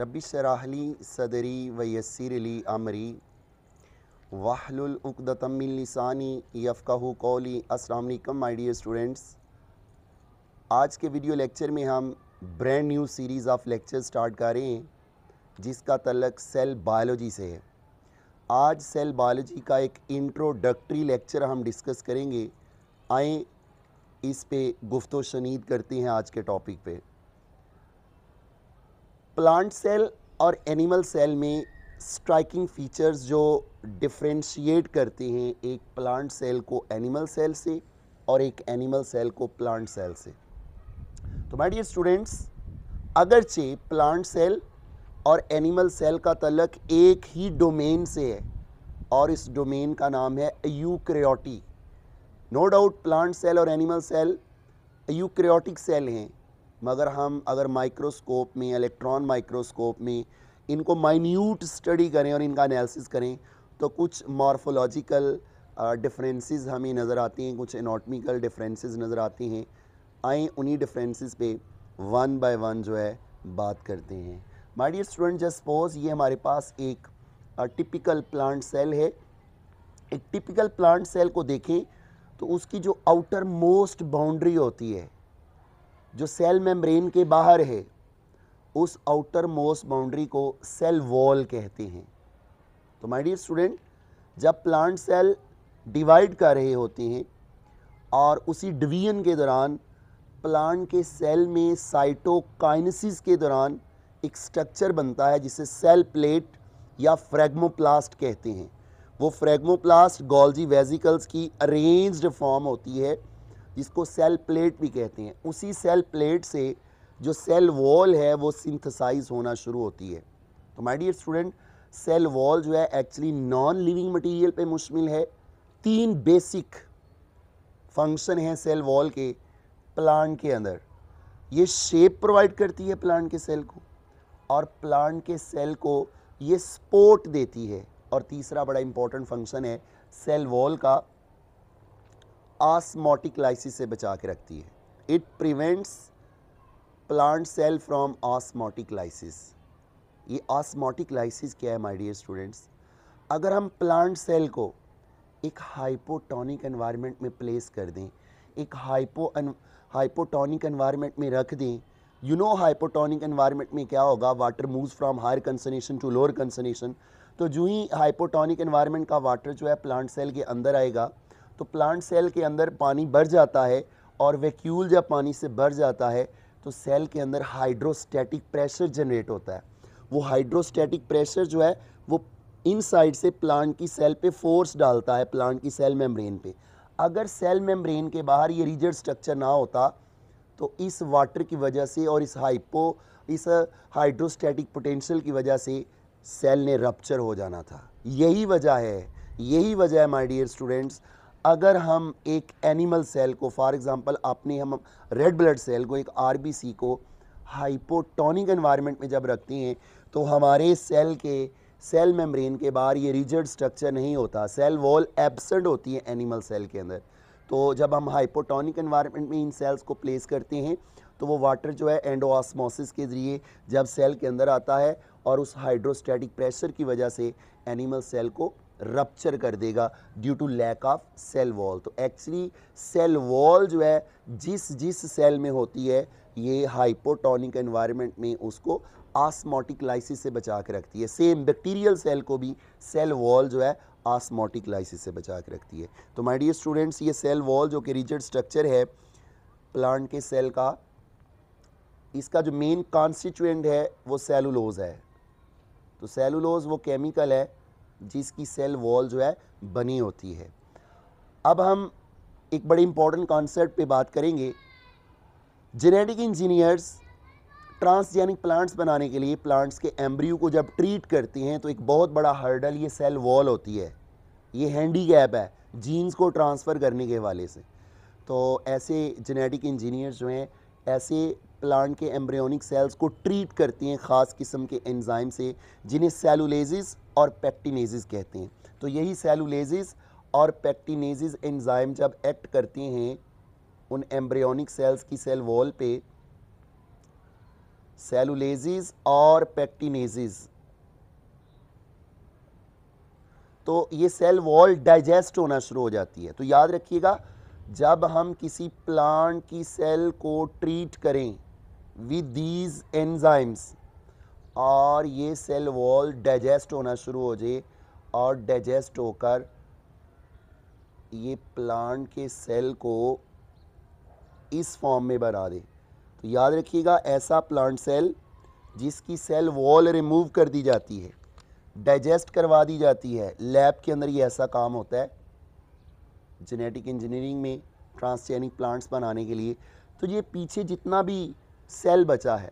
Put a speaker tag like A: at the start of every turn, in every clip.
A: रबी सराहली सदरी वयसरली अमरी वाहलतमिलसानी यफ़ाहू कौली असलकम माई डियर स्टूडेंट्स आज के वीडियो लेक्चर में हम brand new series of lecture start कर रहे हैं जिसका तलक सेल बायोलॉजी से है आज सेल बायोलॉजी का एक इंट्रोडक्टरी लेक्चर हम डिस्कस करेंगे आए इस पे गुफ्त शनीद करते हैं आज के टॉपिक पे प्लांट सेल और एनिमल सेल में स्ट्राइकिंग फीचर्स जो डिफ्रेंशिएट करते हैं एक प्लांट सेल को एनिमल सेल से और एक एनिमल सेल को प्लांट सेल से तो माय डियर स्टूडेंट्स अगरचे प्लांट सेल और एनिमल सेल का तलक एक ही डोमेन से है और इस डोमेन का नाम है eukaryota no doubt plant cell और एनिमल सेल यूक्रियोटिक सेल हैं मगर हम अगर माइक्रोस्कोप में इलेक्ट्रॉन माइक्रोस्कोप में इनको माइन्यूट स्टडी करें और इनका एनालिसिस करें तो कुछ मॉर्फोलॉजिकल डिफरेंसेस हमें नज़र आती हैं कुछ एनाटमिकल डिफरेंसेस नज़र आती हैं आए उन्हीं डिफरेंसेस पे वन बाय वन जो है बात करते हैं my dear student just suppose ये हमारे पास एक टिपिकल प्लांट सेल है एक टिपिकल प्लांट सेल को देखें तो उसकी जो आउटर मोस्ट बाउंड्री होती है जो सेल मेम्ब्रेन के बाहर है उस आउटर मोस्ट बाउंड्री को सेल वॉल कहते हैं तो माय डियर स्टूडेंट जब प्लांट सेल डिवाइड कर रहे होते हैं और उसी डिवीजन के दौरान प्लांट के सेल में साइटोकाइनेसिस के दौरान एक स्ट्रक्चर बनता है जिसे सेल प्लेट या फ्रेगमोप्लास्ट कहते हैं वो फ्रेगमोप्लास्ट गोल्जी वेजिकल्स की अरेंज्ड फॉर्म होती है जिसको सेल प्लेट भी कहते हैं उसी सेल प्लेट से जो सेल वॉल है वो सिंथेसाइज होना शुरू होती है तो my dear student cell wall जो है एक्चुअली नॉन लिविंग मटेरियल पे मुश्मिल है तीन बेसिक फंक्शन हैं सेल वॉल के प्लांट के अंदर ये शेप प्रोवाइड करती है प्लांट के सेल को और प्लांट के सेल को ये सपोर्ट देती है और तीसरा बड़ा इंपॉर्टेंट फंक्शन है सेल वॉल का आसमोटिक लाइसिस से बचा के रखती है it prevents plant cell from osmotic lysis ये आसमोटिक लाइसिस क्या है माय डियर स्टूडेंट्स अगर हम प्लांट सेल को एक हाइपोटोनिक एनवायरनमेंट में प्लेस कर दें एक हाइपो हाइपोटोनिक एनवायरनमेंट में रख दें यू नो हाइपोटोनिक एनवायरनमेंट में क्या होगा water moves from higher concentration to lower concentration तो जो ही हाइपोटोनिक एनवायरनमेंट का वाटर जो है प्लांट सेल के अंदर आएगा तो प्लांट सेल के अंदर पानी भर जाता है और वैक्यूल जब पानी से भर जाता है तो सेल के अंदर हाइड्रोस्टैटिक प्रेशर जनरेट होता है वो हाइड्रोस्टैटिक प्रेशर जो है वो इन साइड से प्लांट की सेल पे फोर्स डालता है प्लांट की सेल मेम्ब्रेन पे अगर सेल मेम्ब्रेन के बाहर ये रिजर्ड स्ट्रक्चर ना होता तो इस वाटर की वजह से और इस हाइपो इस हाइड्रोस्टैटिक पोटेंशियल की वजह से सेल ने रप्चर हो जाना था यही वजह है यही वजह है माय डियर स्टूडेंट्स अगर हम एक एनिमल सेल को फॉर एग्जांपल आपने हम रेड ब्लड सेल को एक आरबीसी को हाइपोटोनिक एनवायरनमेंट में जब रखते हैं तो हमारे सेल के सेल मेम्ब्रेन के बाहर ये रिजर्ड स्ट्रक्चर नहीं होता सेल वॉल एबसेंट होती है एनिमल सेल के अंदर तो जब हम हाइपोटोनिक एनवायरनमेंट में इन सेल्स को प्लेस करते हैं तो वो वाटर जो है एंडोआसमोसिस के ज़रिए जब सेल के अंदर आता है और उस हाइड्रोस्टैटिक प्रेशर की वजह से एनिमल सेल को रप्चर कर देगा due to lack of cell wall तो एक्चुअली सेल वॉल जो है जिस जिस सेल में होती है ये हाइपोटोनिक एनवायरनमेंट में उसको आसमोटिक लाइसिस से बचा के रखती है सेम बैक्टीरियल सेल को भी सेल वॉल जो है आसमोटिक लाइसिस से बचा के रखती है तो माय डियर स्टूडेंट्स ये सेल वॉल जो कि रिजिड स्ट्रक्चर है प्लांट के सेल का इसका जो मेन कॉन्स्टिट्यूएंट है वो सेलुलोज है तो सेलुलोज वो केमिकल है जिसकी सेल वॉल जो है बनी होती है अब हम एक बड़े इम्पॉर्टेंट कॉन्सेप्ट पे बात करेंगे जेनेटिक इंजीनियर्स ट्रांसजेनिक प्लांट्स बनाने के लिए प्लांट्स के एम्ब्रियो को जब ट्रीट करती हैं तो एक बहुत बड़ा हर्डल ये सेल वॉल होती है ये हैंडी है जीन्स को ट्रांसफ़र करने के हवाले से तो ऐसे जेनेटिक इंजीनियर्स जो हैं ऐसे प्लांट के एम्ब्रियोनिक सेल्स को ट्रीट करती हैं ख़ास किस्म के एंजाइम से जिन्हें सेलुलेजिस और पेक्टिनेजिस कहते हैं तो यही सेलुलेजिस और पेक्टिनेजिस एंजाइम जब एक्ट करती हैं उन एम्ब्रियोनिक सेल्स की सेल वॉल पे सेलुलेजिस और पेक्टिनेजिस तो ये सेल वॉल डाइजेस्ट होना शुरू हो जाती है तो याद रखिएगा जब हम किसी प्लांट की सेल को ट्रीट करें विद दीज एंजाइम्स और ये सेल वॉल डाइजेस्ट होना शुरू हो जाए और डाइजेस्ट होकर ये प्लांट के सेल को इस फॉर्म में बना दे तो याद रखिएगा ऐसा प्लांट सेल जिसकी सेल वॉल रिमूव कर दी जाती है डाइजेस्ट करवा दी जाती है लैब के अंदर ये ऐसा काम होता है जेनेटिक इंजीनियरिंग में ट्रांसजेनिक प्लांट्स बनाने के लिए तो ये पीछे जितना भी सेल बचा है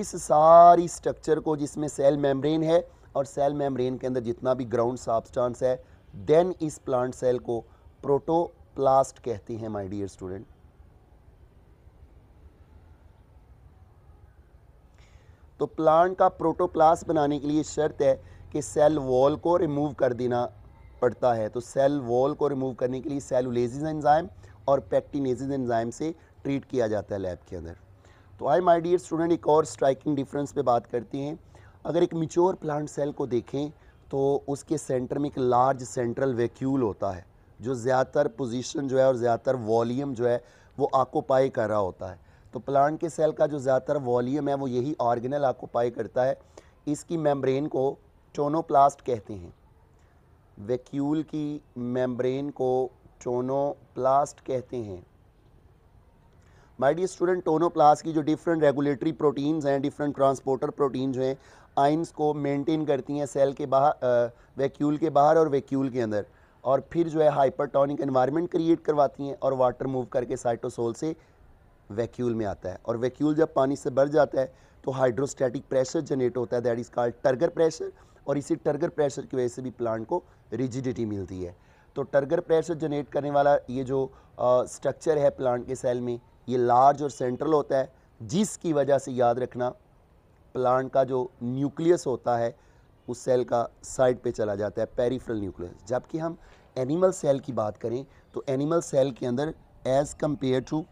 A: इस सारी स्ट्रक्चर को जिसमें सेल मेम्ब्रेन है और सेल मेम्ब्रेन के अंदर जितना भी ग्राउंड सब्सटेंस है देन इस प्लांट सेल को प्रोटोप्लास्ट कहते हैं माय डियर स्टूडेंट तो प्लांट का प्रोटोप्लास्ट बनाने के लिए शर्त है कि सेल वॉल को रिमूव कर देना पड़ता है तो सेल वॉल को रिमूव करने के लिए सेलुलेजिज एंजाइम और पैक्टिनेजिज एंजाइम से ट्रीट किया जाता है लैब के अंदर तो आई माई डियर स्टूडेंट एक और स्ट्राइकिंग डिफरेंस पे बात करते हैं अगर एक मिच्योर प्लांट सेल को देखें तो उसके सेंटर में एक लार्ज सेंट्रल वैक्यूल होता है जो ज़्यादातर पोजीशन जो है और ज़्यादातर वॉल्यूम जो है वो आकोपाई कर रहा होता है तो प्लांट के सेल का जो ज़्यादातर वॉल्यूम है वो यही ऑर्गेनल आकोपाई करता है इसकी मेम्ब्रेन को टोनोप्लास्ट कहते हैं वैक्यूल की मेम्ब्रेन को टोनोप्लास्ट कहते हैं माय डियर स्टूडेंट टोनोप्लास की जो डिफरेंट रेगुलेटरी प्रोटीन्स हैं डिफरेंट ट्रांसपोर्टर प्रोटीन जो हैं आइंस को मेनटेन करती हैं सेल के बाहर वैक्यूल के बाहर और वैक्यूल के अंदर और फिर जो है हाइपरटोनिक एनवायरनमेंट क्रिएट करवाती हैं और वाटर मूव करके साइटोसोल से वैक्यूल में आता है और वैक्यूल जब पानी से भर जाता है तो हाइड्रोस्टैटिक प्रेशर जनरेट होता है that is called turgor pressure और इसी टर्गर प्रेशर की वजह से भी प्लांट को रिजिडिटी मिलती है तो टर्गर प्रेशर जनरेट करने वाला ये जो स्ट्रक्चर है प्लांट के सेल में ये लार्ज और सेंट्रल होता है जिसकी वजह से याद रखना प्लांट का जो न्यूक्लियस होता है उस सेल का साइड पे चला जाता है पेरीफ्रल न्यूक्लियस जबकि हम एनिमल सेल की बात करें तो एनिमल सेल के अंदर as compare to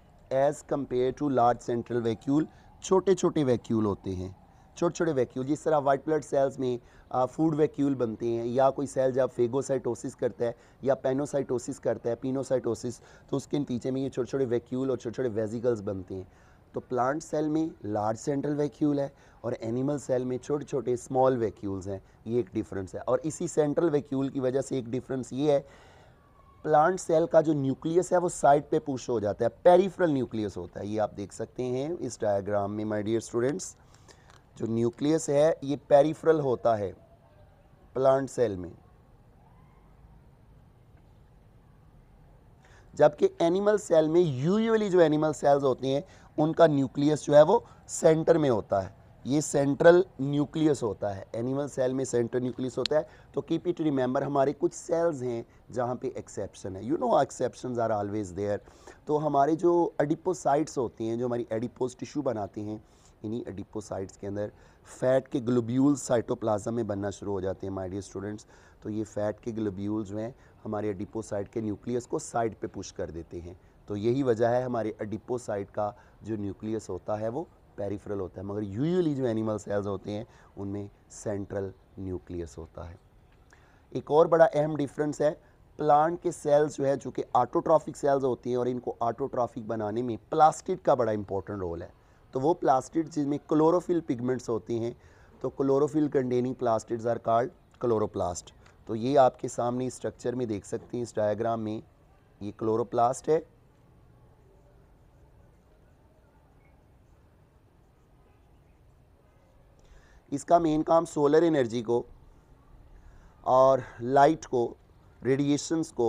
A: as compare to large central vacuole छोटे छोटे वैक्यूल होते हैं छोटे छोटे वैक्यूल जिस तरह वाइट ब्लड सेल्स में फूड वैक्यूल बनते हैं या कोई सेल जब फेगोसाइटोसिस करता है या पेनोसाइटोसिस करता है पिनोसाइटोसिस तो उसके पीछे में ये छोटे छोटे वैक्यूल और छोटे छोटे वेजिकल्स बनते हैं तो प्लांट सेल में लार्ज सेंट्रल वैक्यूल है और एनिमल सेल में छोटे छोटे स्मॉल वैक्यूल्स हैं ये एक डिफरेंस है और इसी सेंट्रल वैक्यूल की वजह से एक डिफरेंस ये है प्लांट सेल का जो न्यूक्लियस है वो साइड पे पुश हो जाता है पेरिफेरल न्यूक्लियस होता है ये आप देख सकते हैं इस डायग्राम में माय डियर स्टूडेंट्स जो न्यूक्लियस है ये पेरिफ्रल होता है प्लांट सेल में जबकि एनिमल सेल में यूजुअली जो एनिमल सेल्स होती हैं उनका न्यूक्लियस जो है वो सेंटर में होता है ये सेंट्रल न्यूक्लियस होता है एनिमल सेल में सेंट्रल न्यूक्लियस होता है तो कीप इट रिमेंबर हमारे कुछ सेल्स हैं जहाँ पे एक्सेप्शन है you know exception are always there तो हमारे जो एडिपोसाइट्स होती हैं जो हमारी एडिपोज टिश्यू बनाती हैं इन्हीं एडिपोसाइट्स के अंदर फैट के ग्लोब्यूल साइटोप्लाज्म में बनना शुरू हो जाते हैं माय डियर स्टूडेंट्स तो ये फैट के ग्लोब्यूल जो हैं हमारे एडिपोसाइट के न्यूक्लियस को साइड पे पुश कर देते हैं तो यही वजह है हमारे एडिपोसाइट का जो न्यूक्लियस होता है वो पेरिफेरल होता है मगर यूजुअली जो एनिमल सेल्स होते हैं उनमें सेंट्रल न्यूक्लियस होता है एक और बड़ा अहम डिफरेंस है प्लांट के सेल्स जो है कि आटोट्रॉफिक सेल्स होती हैं और इनको आटोट्रॉफिक बनाने में प्लास्टिड का बड़ा इंपॉर्टेंट रोल है तो वो प्लास्टिड जिसमें क्लोरोफिल पिगमेंट्स होती हैं तो chlorophyll containing plastids are called chloroplast तो ये आपके सामने स्ट्रक्चर में देख सकते हैं इस डायग्राम में ये क्लोरोप्लास्ट है इसका मेन काम सोलर एनर्जी को और लाइट को रेडिएशंस को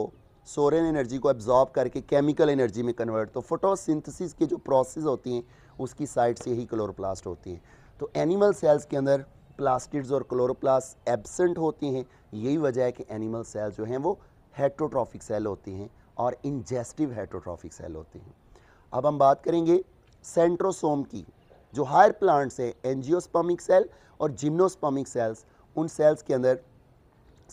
A: सोलर एनर्जी को एब्जॉर्ब करके केमिकल एनर्जी में कन्वर्ट तो फोटोसिंथेसिस के जो प्रोसेस होती हैं उसकी साइड से ही क्लोरोप्लास्ट होती हैं तो एनिमल सेल्स के अंदर प्लास्टिड्स और क्लोरोप्लास्ट एबसेंट होते हैं यही वजह है कि एनिमल सेल्स जो हैं वो हेट्रोट्रॉफिक सेल होती हैं और इंजेस्टिव हेट्रोट्रॉफिक सेल होते हैं अब हम बात करेंगे सेंट्रोसोम की जो हायर प्लांट्स हैं एनजियोस्पमिक सेल और जिम्नोस्पमिक सेल्स उन सेल्स के अंदर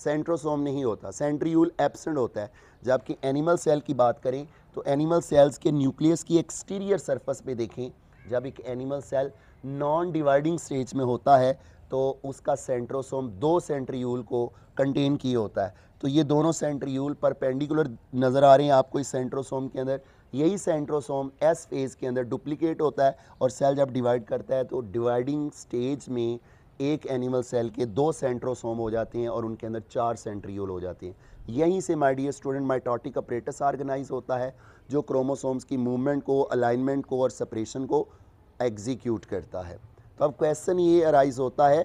A: सेंट्रोसोम नहीं होता सेंट्रियूल एबसेंट होता है जबकि एनिमल सेल की बात करें तो एनिमल सेल्स के न्यूक्लियस की एक्सटीरियर सर्फस पे देखें जब एक animal cell non dividing stage में होता है तो उसका सेंट्रोसोम दो सेंट्रियूल को कंटेन किए होता है तो ये दोनों सेंट्रियूल परपेंडिकुलर नज़र आ रहे हैं आपको इस सेंट्रोसोम के अंदर यही सेंट्रोसोम एस फेज के अंदर डुप्लीकेट होता है और सेल जब डिवाइड करता है तो डिवाइडिंग स्टेज में एक एनिमल सेल के दो सेंट्रोसोम हो जाते हैं और उनके अंदर चार सेंट्रीयूल हो जाते हैं यहीं से my dear student mitotic apparatus organize होता है जो क्रोमोसोम्स की मूवमेंट को अलाइनमेंट को और सपरेशन को एग्जीक्यूट करता है तो अब क्वेश्चन ये अराइज होता है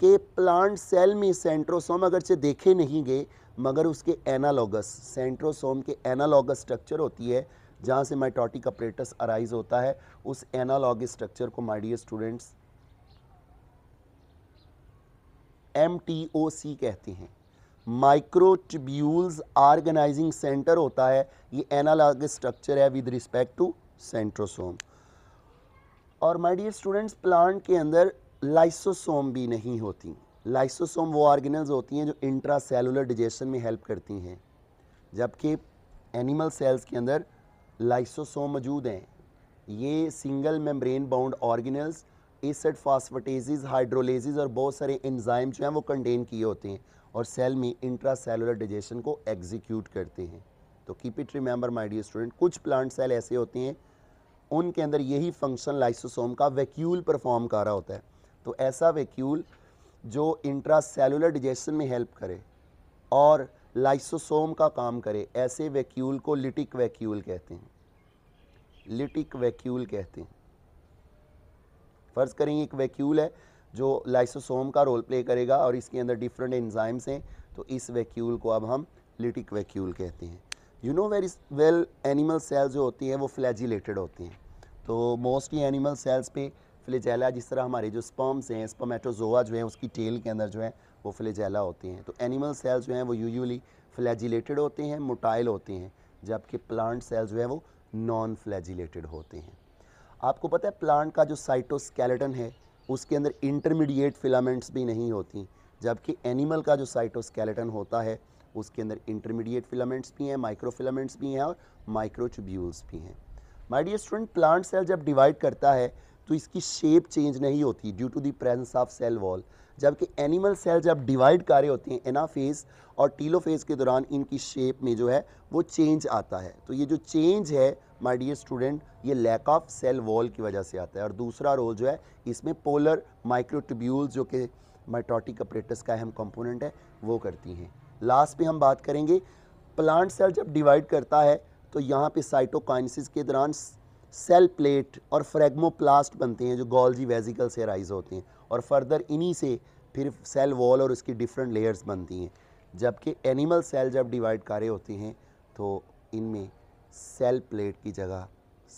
A: कि प्लांट सेल में सेंट्रोसोम अगर से देखे नहीं गए मगर उसके एनालॉगस सेंट्रोसोम के एनालॉगस स्ट्रक्चर होती है जहाँ से माइटोटिक अप्रेटस अराइज होता है उस एनालॉग स्ट्रक्चर को माइडियर स्टूडेंट्स एम कहते हैं माइक्रोटिब्यूल्स ऑर्गेनाइजिंग सेंटर होता है ये एनालॉग स्ट्रक्चर है विद रिस्पेक्ट टू सेंट्रोसोम और माय डियर स्टूडेंट्स प्लांट के अंदर लाइसोसोम भी नहीं होती लाइसोसोम वो ऑर्गेनल्स होती हैं जो इंट्रा सेलुलर डिजेशन में हेल्प करती हैं जबकि एनिमल सेल्स के अंदर लाइसोसोम मौजूद हैं ये single membrane bound organelles acid phosphatases hydrolases और बहुत सारे एंजाइम जो हैं वो कंटेन किए होते हैं और सेल में इंट्रा सेलुलर डिजेशन को एग्जीक्यूट करते हैं तो keep it remember my dear student कुछ प्लांट सेल ऐसे होते हैं उनके अंदर यही फंक्शन लाइसोसोम का वैक्यूल परफॉर्म कर रहा होता है तो ऐसा वैक्यूल जो इंट्रा सेलुलर डिजेशन में हेल्प करे और लाइसोसोम का काम करे ऐसे वैक्यूल को लिटिक वैक्यूल कहते हैं लिटिक वैक्यूल कहते हैं फ़र्ज़ करें एक वैक्यूल है जो लाइसोसोम का रोल प्ले करेगा और इसके अंदर डिफरेंट एंजाइम्स हैं तो इस वैक्यूल को अब हम लिटिक वैक्यूल कहते हैं you know very well animal cells जो होती हैं वो फ्लैजिलेटेड होती हैं तो मोस्टली एनिमल सेल्स पे फ्लेजेला जिस तरह हमारे जो स्पर्म्स हैं स्पमेटोजोआ जो है उसकी टेल के अंदर जो है वो फ्लेजेला होते हैं तो एनिमल सेल्स जो हैं वो यूजली फ्लैजिलेटेड होते हैं मोटाइल होते हैं जबकि प्लांट सेल्स जो है वो नॉन फ्लैजिलेटेड होते हैं आपको पता है प्लांट का जो साइटोस्केलेटन है उसके अंदर इंटरमीडिएट फिलामेंट्स भी नहीं होती जबकि एनिमल का जो साइटोस्केलेटन होता है उसके अंदर इंटरमीडिएट फिलामेंट्स भी हैं माइक्रोफिलामेंट्स भी हैं और माइक्रोचुब्यूल्स भी हैं my dear student plant cell जब डिवाइड करता है तो इसकी शेप चेंज नहीं होती due to the presence of cell wall जबकि एनिमल सेल जब डिवाइड कर रहे होते हैं एनाफेज और टीलो फेज के दौरान इनकी शेप में जो है वो चेंज आता है तो ये जो चेंज है माय डियर स्टूडेंट ये लैक ऑफ सेल वॉल की वजह से आता है और दूसरा रोल जो है इसमें पोलर माइक्रोट्यूब्यूल्स जो कि माइटोटिक अपरेटस का अहम कंपोनेंट है वो करती हैं लास्ट पे हम बात करेंगे प्लांट सेल जब डिवाइड करता है तो यहाँ पे साइटोकाइनसिस के दौरान सेल प्लेट और फ्रेगमोप्लास्ट बनते हैं जो गोल्जी वेजिकल से राइज होते हैं और फर्दर इन्हीं से फिर सेल वॉल और उसकी डिफरेंट लेयर्स बनती हैं जबकि एनिमल सेल जब डिवाइड कार्य होते हैं तो इनमें सेल प्लेट की जगह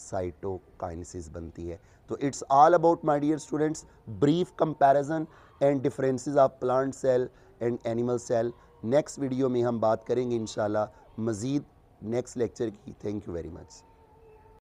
A: साइटोकाइनसिस बनती है तो it's all about my dear students brief comparison and differences of plant cell and animal cell next video में हम बात करेंगे इन मज़ीद नेक्स्ट लेक्चर की थैंक यू वेरी मच